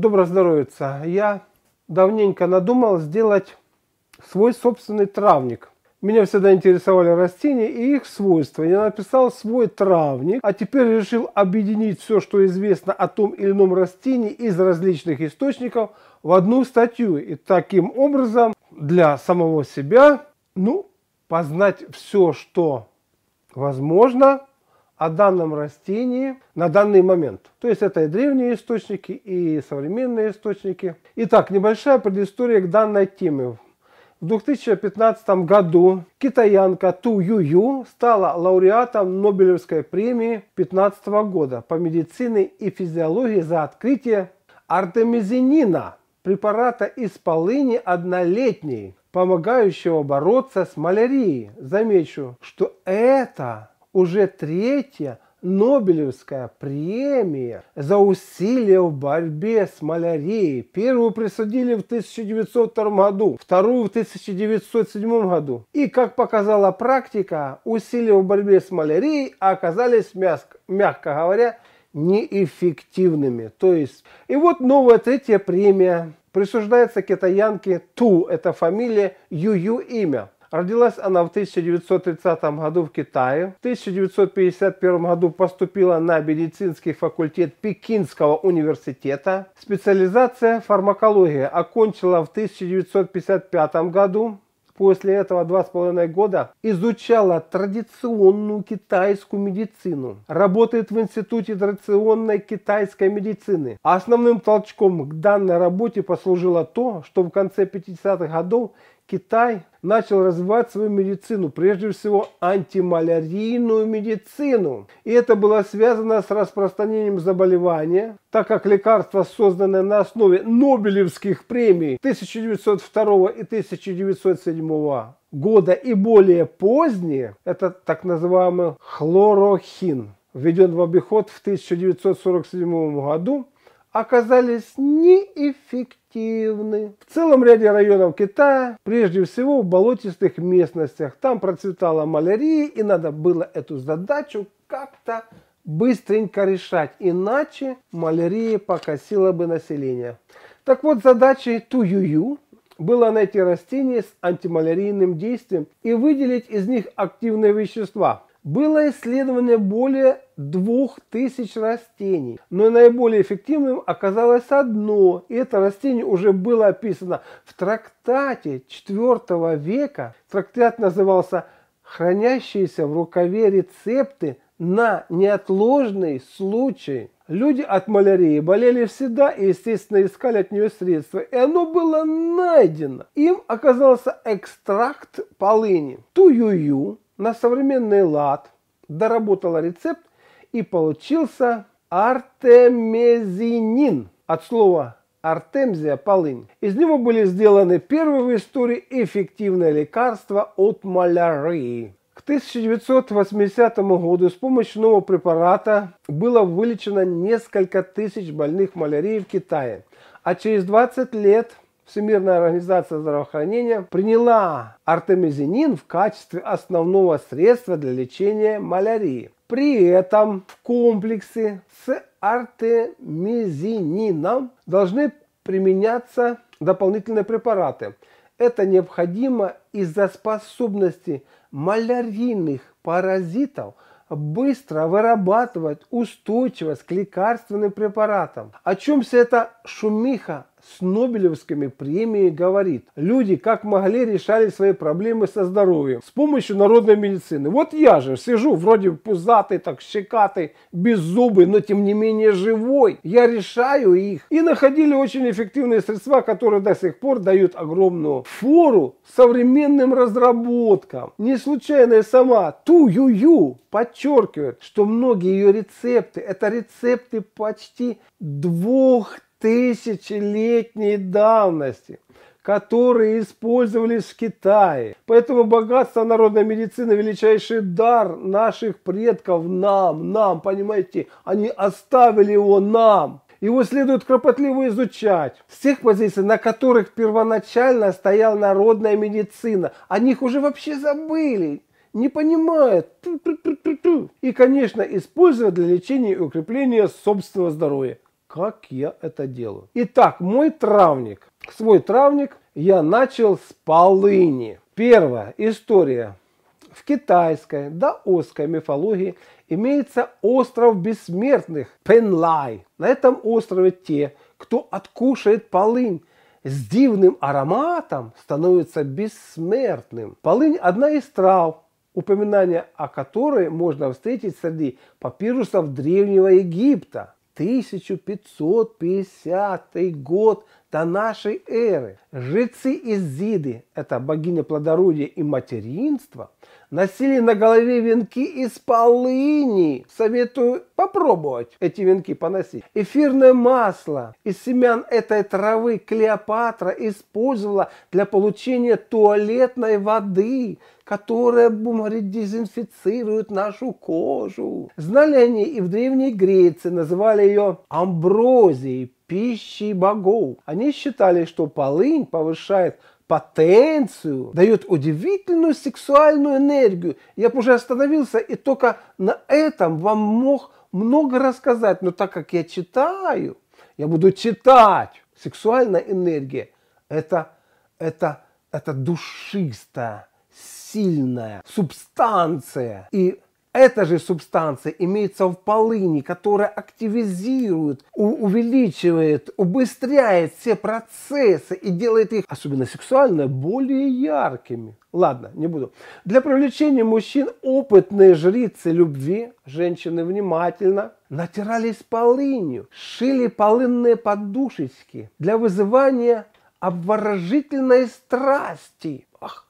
Добро здоровится. Я давненько надумал сделать свой собственный травник. Меня всегда интересовали растения и их свойства. Я написал свой травник, а теперь решил объединить все, что известно о том или ином растении из различных источников в одну статью. И таким образом для самого себя, ну, познать все, что возможно, о данном растении на данный момент. То есть это и древние источники, и современные источники. Итак, небольшая предыстория к данной теме. В 2015 году китаянка Ту Ю Ю стала лауреатом Нобелевской премии 2015 года по медицине и физиологии за открытие артемизинина, препарата из полыни однолетней, помогающего бороться с малярией. Замечу, что это уже третья Нобелевская премия за усилия в борьбе с малярией. Первую присудили в 1902 году, вторую в 1907 году. И, как показала практика, усилия в борьбе с малярией оказались, мягко, говоря, неэффективными. То есть, и вот новая третья премия присуждается китаянке Ту, это фамилия, Юю имя. Родилась она в 1930 году в Китае. В 1951 году поступила на медицинский факультет Пекинского университета. Специализация фармакология окончила в 1955 году. После этого два с половиной года изучала традиционную китайскую медицину. Работает в Институте традиционной китайской медицины. Основным толчком к данной работе послужило то, что в конце 50-х годов Китай начал развивать свою медицину, прежде всего антималярийную медицину. И это было связано с распространением заболевания, так как лекарства, созданные на основе Нобелевских премий 1902 и 1907 года и более поздние, это так называемый хлорохин, введен в обиход в 1947 году оказались неэффективны. В целом ряде районов Китая, прежде всего в болотистых местностях, там процветала малярия и надо было эту задачу как-то быстренько решать, иначе малярия покосила бы население. Так вот, задачей ту ю ю было найти растения с антималярийным действием и выделить из них активные вещества – было исследовано более двух тысяч растений, но наиболее эффективным оказалось одно. И это растение уже было описано в трактате IV века. Трактат назывался «Хранящиеся в рукаве рецепты на неотложный случай». Люди от малярии болели всегда и, естественно, искали от нее средства. И оно было найдено. Им оказался экстракт полыни. Ту-ю-ю, на современный лад, доработала рецепт и получился артемезинин от слова артемзия – полынь. Из него были сделаны первые в истории эффективные лекарства от малярии. К 1980 году с помощью нового препарата было вылечено несколько тысяч больных малярией в Китае, а через 20 лет – Всемирная организация здравоохранения приняла артемизинин в качестве основного средства для лечения малярии. При этом в комплексе с артемизинином должны применяться дополнительные препараты. Это необходимо из-за способности малярийных паразитов быстро вырабатывать устойчивость к лекарственным препаратам. О чем вся эта шумиха с Нобелевскими премиями говорит, люди как могли решали свои проблемы со здоровьем с помощью народной медицины. Вот я же сижу вроде пузатый, так щекатый, без зубы, но тем не менее живой. Я решаю их. И находили очень эффективные средства, которые до сих пор дают огромную фору современным разработкам. Не случайно и сама Ту-Ю-Ю подчеркивает, что многие ее рецепты, это рецепты почти двух тысячелетней давности, которые использовались в Китае. Поэтому богатство народной медицины – величайший дар наших предков нам, нам, понимаете? Они оставили его нам. Его следует кропотливо изучать. С тех позиций, на которых первоначально стояла народная медицина, о них уже вообще забыли не понимает. И, конечно, использовать для лечения и укрепления собственного здоровья как я это делаю. Итак, мой травник. Свой травник я начал с полыни. Первая история. В китайской даосской мифологии имеется остров бессмертных Пенлай. На этом острове те, кто откушает полынь, с дивным ароматом становится бессмертным. Полынь – одна из трав, упоминание о которой можно встретить среди папирусов Древнего Египта. 1550 год до нашей эры. Жрецы Изиды, это богиня плодородия и материнства, носили на голове венки из полыни. Советую попробовать эти венки поносить. Эфирное масло из семян этой травы Клеопатра использовала для получения туалетной воды, которая, будем говорить, дезинфицирует нашу кожу. Знали они и в Древней Греции, называли ее амброзией, пищей богов. Они считали, что полынь повышает потенцию, дает удивительную сексуальную энергию. Я бы уже остановился и только на этом вам мог много рассказать, но так как я читаю, я буду читать. Сексуальная энергия – это, это, это душистая, сильная субстанция. И эта же субстанция имеется в полыни, которая активизирует, увеличивает, убыстряет все процессы и делает их, особенно сексуальные, более яркими. Ладно, не буду. Для привлечения мужчин опытные жрицы любви, женщины внимательно, натирались полынью, шили полынные подушечки для вызывания обворожительной страсти. Ах,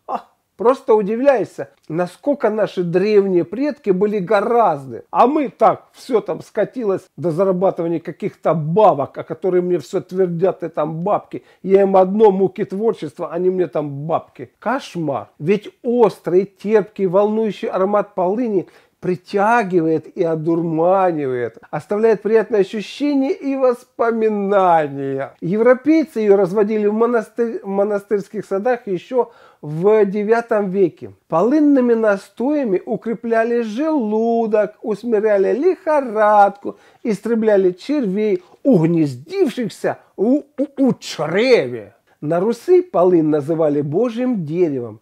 Просто удивляешься, насколько наши древние предки были гораздо. А мы так, все там скатилось до зарабатывания каких-то бабок, о которых мне все твердят, и там бабки. Я им одно муки творчества, они мне там бабки. Кошмар. Ведь острый, терпкий, волнующий аромат полыни – притягивает и одурманивает, оставляет приятные ощущения и воспоминания. Европейцы ее разводили в, монастырь, в монастырских садах еще в IX веке. Полынными настоями укрепляли желудок, усмиряли лихорадку, истребляли червей, угнездившихся у, у, у чреве. На Руси полын называли божьим деревом,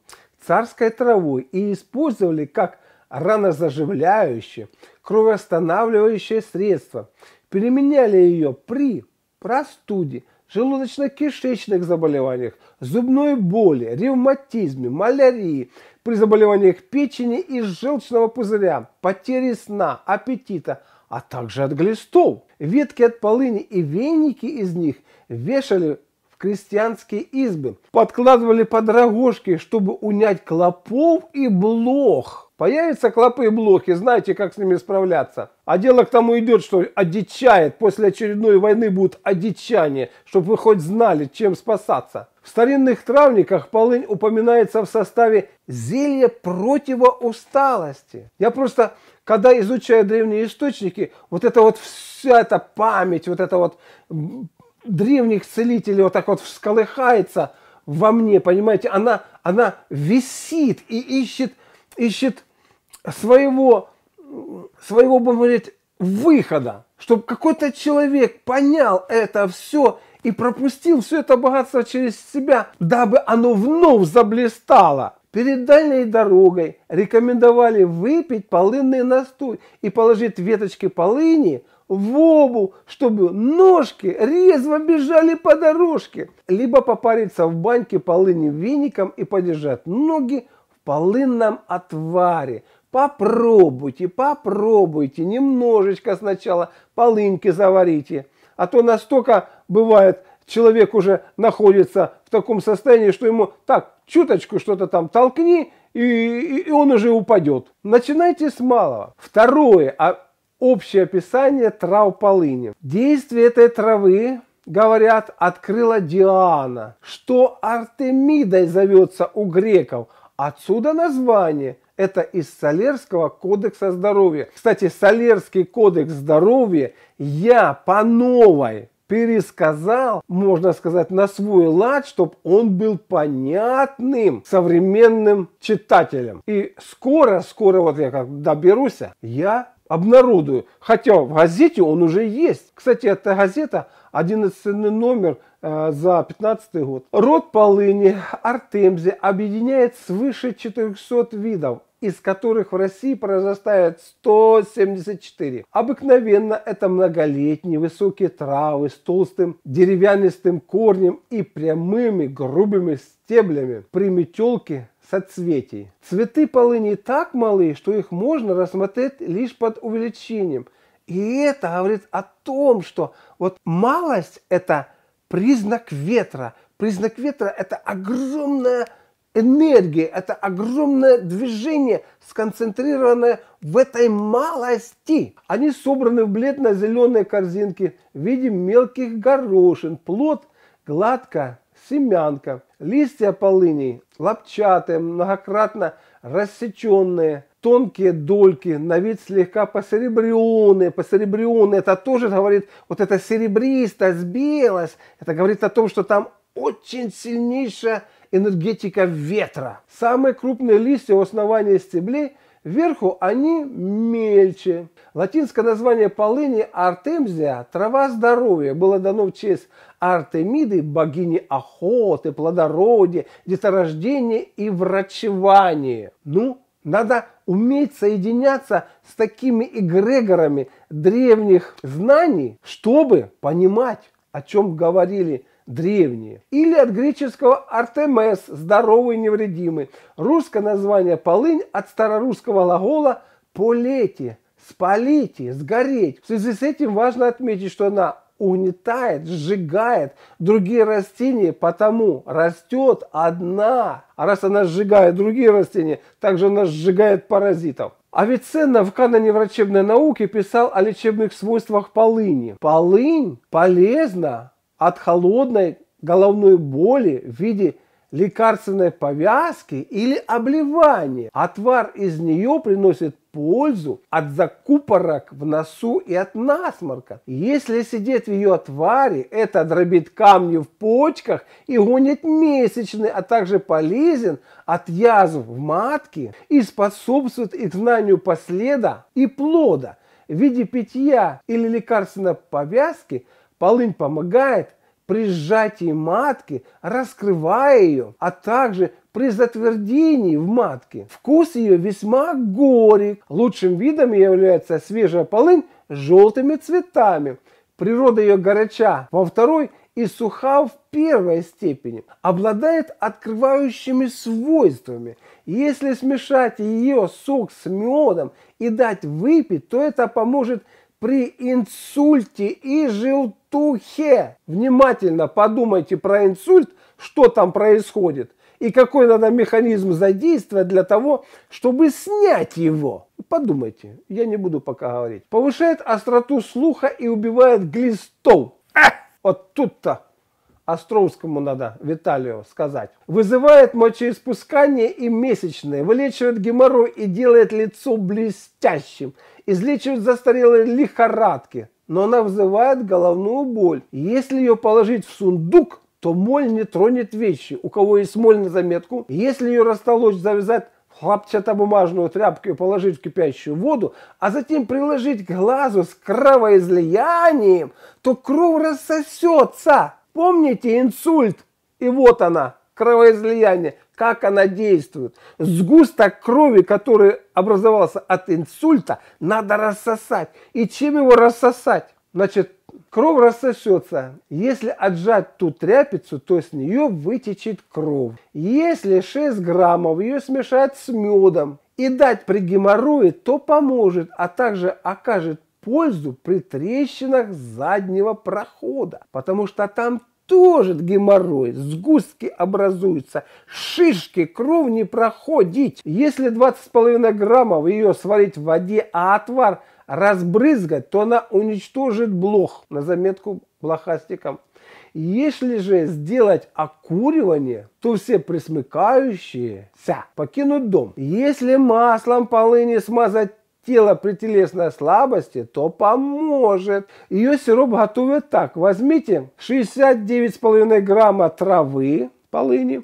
царской травой и использовали как ранозаживляющее, кровоостанавливающее средство. применяли ее при простуде, желудочно-кишечных заболеваниях, зубной боли, ревматизме, малярии, при заболеваниях печени и желчного пузыря, потере сна, аппетита, а также от глистов. Ветки от полыни и веники из них вешали в крестьянские избы, подкладывали под рогожки, чтобы унять клопов и блох – Появятся клопы-блохи, и знаете, как с ними справляться. А дело к тому идет, что одичает. После очередной войны будут одичане, чтобы вы хоть знали, чем спасаться. В старинных травниках полынь упоминается в составе зелья противоусталости. Я просто, когда изучаю древние источники, вот это вот вся эта память, вот это вот древних целителей вот так вот всколыхается во мне, понимаете, она, она висит и ищет, ищет своего, своего, будем говорить, выхода, чтобы какой-то человек понял это все и пропустил все это богатство через себя, дабы оно вновь заблистало. Перед дальней дорогой рекомендовали выпить полынный настой и положить веточки полыни в обувь, чтобы ножки резво бежали по дорожке. Либо попариться в баньке полыни веником и подержать ноги в полынном отваре – Попробуйте, попробуйте, немножечко сначала полыньки заварите. А то настолько бывает, человек уже находится в таком состоянии, что ему так, чуточку что-то там толкни, и, и, и он уже упадет. Начинайте с малого. Второе, а общее описание трав полыни. Действие этой травы, говорят, открыла Диана, что Артемидой зовется у греков. Отсюда название – это из Солерского кодекса здоровья. Кстати, Солерский кодекс здоровья я по новой пересказал, можно сказать, на свой лад, чтобы он был понятным современным читателям. И скоро, скоро, вот я как доберусь, я обнародую. Хотя в газете он уже есть. Кстати, эта газета 11 номер Э, за 15 год. Род полыни Артемзи объединяет свыше 400 видов, из которых в России произрастает 174. Обыкновенно это многолетние высокие травы с толстым деревянистым корнем и прямыми грубыми стеблями при метелке соцветий. Цветы полыни так малы, что их можно рассмотреть лишь под увеличением. И это говорит о том, что вот малость – это – признак ветра. Признак ветра – это огромная энергия, это огромное движение, сконцентрированное в этой малости. Они собраны в бледно-зеленой корзинке в виде мелких горошин, плод гладко, семянка, листья полыни лапчатые, многократно рассеченные, тонкие дольки, на вид слегка посеребренные, посеребренные. Это тоже говорит, вот эта серебристость, белость, это говорит о том, что там очень сильнейшая энергетика ветра. Самые крупные листья у основания стеблей, вверху они мельче. Латинское название полыни артемзия – трава здоровья, было дано в честь Артемиды, богини охоты, плодородия, деторождения и врачевания. Ну, надо уметь соединяться с такими эгрегорами древних знаний, чтобы понимать, о чем говорили древние. Или от греческого артемес – здоровый, невредимый. Русское название полынь от старорусского глагола полети – спалите, сгореть. В связи с этим важно отметить, что она унитает, сжигает другие растения, потому растет одна. А раз она сжигает другие растения, также она сжигает паразитов. Авиценна в каноне врачебной науки писал о лечебных свойствах полыни. Полынь полезна от холодной головной боли в виде лекарственной повязки или обливания. Отвар из нее приносит пользу от закупорок в носу и от насморка. Если сидеть в ее отваре, это дробит камни в почках и гонит месячный, а также полезен от язв в матке и способствует их знанию последа и плода. В виде питья или лекарственной повязки полынь помогает при сжатии матки, раскрывая ее, а также при затвердении в матке. Вкус ее весьма горек. Лучшим видом является свежая полынь с желтыми цветами. Природа ее горяча во второй и суха в первой степени. Обладает открывающими свойствами. Если смешать ее сок с медом и дать выпить, то это поможет при инсульте и желтухе. Внимательно подумайте про инсульт, что там происходит и какой надо механизм задействовать для того, чтобы снять его. Подумайте, я не буду пока говорить. Повышает остроту слуха и убивает глистов. А! Вот тут-то Островскому надо, Виталию, сказать. Вызывает мочеиспускание и месячные, вылечивает геморрой и делает лицо блестящим, излечивает застарелые лихорадки, но она вызывает головную боль. Если ее положить в сундук, то моль не тронет вещи. У кого есть моль на заметку, если ее растолочь, завязать хлопчатобумажную тряпку и положить в кипящую воду, а затем приложить к глазу с кровоизлиянием, то кровь рассосется. Помните инсульт, и вот она, кровоизлияние, как она действует. Сгусток крови, который образовался от инсульта, надо рассосать. И чем его рассосать? Значит, кровь рассосется. Если отжать ту тряпицу, то с нее вытечет кровь. Если 6 граммов ее смешать с медом и дать при геморрое, то поможет, а также окажет пользу при трещинах заднего прохода, потому что там тоже геморрой, сгустки образуются, шишки, кровь не проходить. Если 20,5 граммов ее сварить в воде, а отвар разбрызгать, то она уничтожит блох. На заметку блохастикам. Если же сделать окуривание, то все присмыкающиеся покинут дом. Если маслом полыни смазать тело при телесной слабости, то поможет. Ее сироп готовят так. Возьмите 69,5 грамма травы, полыни,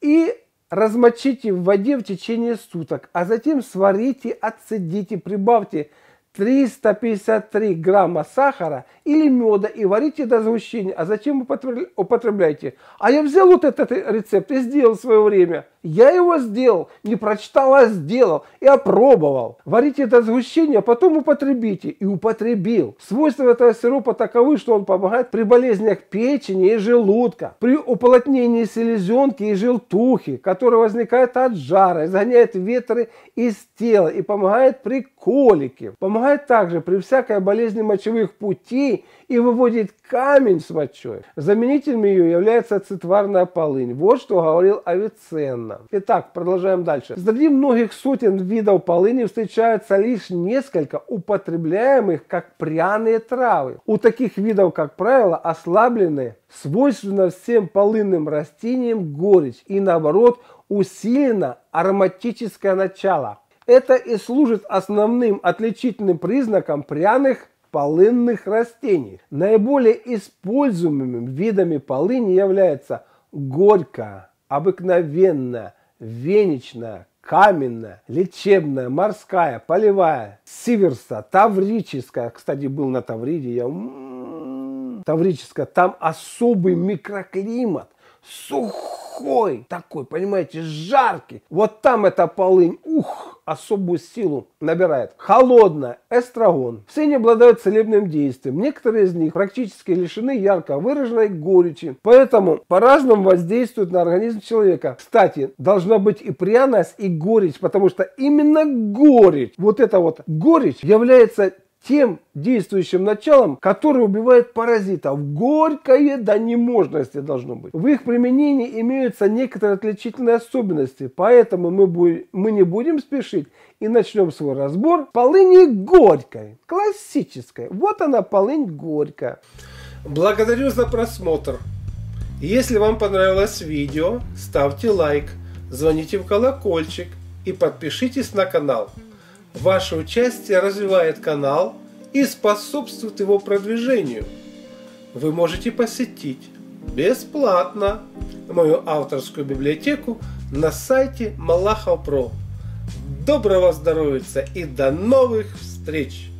и размочите в воде в течение суток, а затем сварите, отцедите, прибавьте 353 грамма сахара или меда и варите до сгущения, а затем употребляйте. А я взял вот этот рецепт и сделал в свое время – я его сделал, не прочитал, а сделал и опробовал. Варите это сгущение, а потом употребите. И употребил. Свойства этого сиропа таковы, что он помогает при болезнях печени и желудка, при уплотнении селезенки и желтухи, которые возникают от жара, изгоняет ветры из тела и помогает при колике. Помогает также при всякой болезни мочевых путей и выводит камень с мочой. Заменителем ее является цитварная полынь. Вот что говорил Авиценна. Итак, продолжаем дальше. Среди многих сотен видов полыни встречаются лишь несколько употребляемых как пряные травы. У таких видов, как правило, ослаблены свойственно всем полынным растениям горечь и наоборот усилено ароматическое начало. Это и служит основным отличительным признаком пряных полынных растений. Наиболее используемыми видами полыни являются горькая, обыкновенная, веничная, каменная, лечебная, морская, полевая, сиверса, таврическая. Кстати, был на Тавриде, я... Таврическая. Там особый микроклимат, сухой сухой такой, понимаете, жаркий. Вот там эта полынь, ух, особую силу набирает. Холодная, эстрагон. Все они обладают целебным действием. Некоторые из них практически лишены ярко выраженной горечи. Поэтому по-разному воздействуют на организм человека. Кстати, должна быть и пряность, и горечь, потому что именно горечь, вот эта вот горечь является тем действующим началом, которое убивает паразитов. Горькое до неможности должно быть. В их применении имеются некоторые отличительные особенности, поэтому мы, будь, мы не будем спешить и начнем свой разбор полыни горькой, классической. Вот она полынь горькая. Благодарю за просмотр. Если вам понравилось видео, ставьте лайк, звоните в колокольчик и подпишитесь на канал. Ваше участие развивает канал и способствует его продвижению. Вы можете посетить бесплатно мою авторскую библиотеку на сайте Малахов Про. Доброго здоровья и до новых встреч!